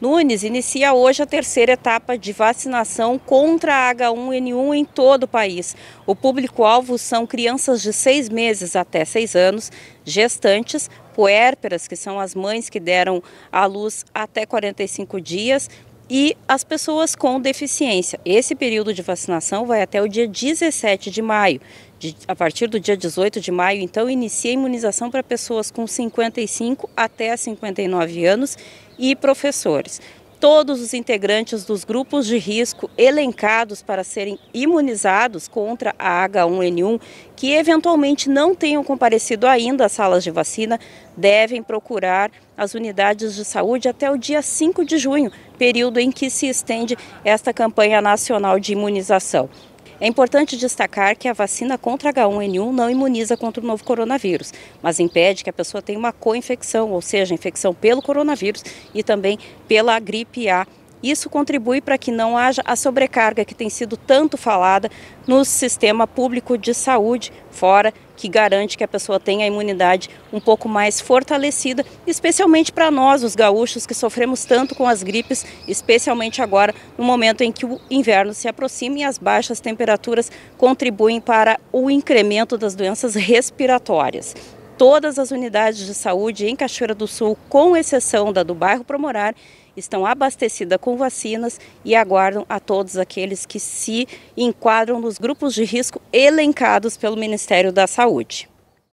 Nunes inicia hoje a terceira etapa de vacinação contra a H1N1 em todo o país. O público-alvo são crianças de seis meses até seis anos, gestantes, puérperas, que são as mães que deram à luz até 45 dias, e as pessoas com deficiência. Esse período de vacinação vai até o dia 17 de maio. De, a partir do dia 18 de maio, então, inicia a imunização para pessoas com 55 até 59 anos e professores todos os integrantes dos grupos de risco elencados para serem imunizados contra a H1N1 que eventualmente não tenham comparecido ainda às salas de vacina devem procurar as unidades de saúde até o dia 5 de junho, período em que se estende esta campanha nacional de imunização. É importante destacar que a vacina contra H1N1 não imuniza contra o novo coronavírus, mas impede que a pessoa tenha uma co-infecção, ou seja, infecção pelo coronavírus e também pela gripe A isso contribui para que não haja a sobrecarga que tem sido tanto falada no sistema público de saúde, fora que garante que a pessoa tenha a imunidade um pouco mais fortalecida, especialmente para nós, os gaúchos, que sofremos tanto com as gripes, especialmente agora no momento em que o inverno se aproxima e as baixas temperaturas contribuem para o incremento das doenças respiratórias todas as unidades de saúde em Cachoeira do Sul, com exceção da do bairro Promorar, estão abastecidas com vacinas e aguardam a todos aqueles que se enquadram nos grupos de risco elencados pelo Ministério da Saúde.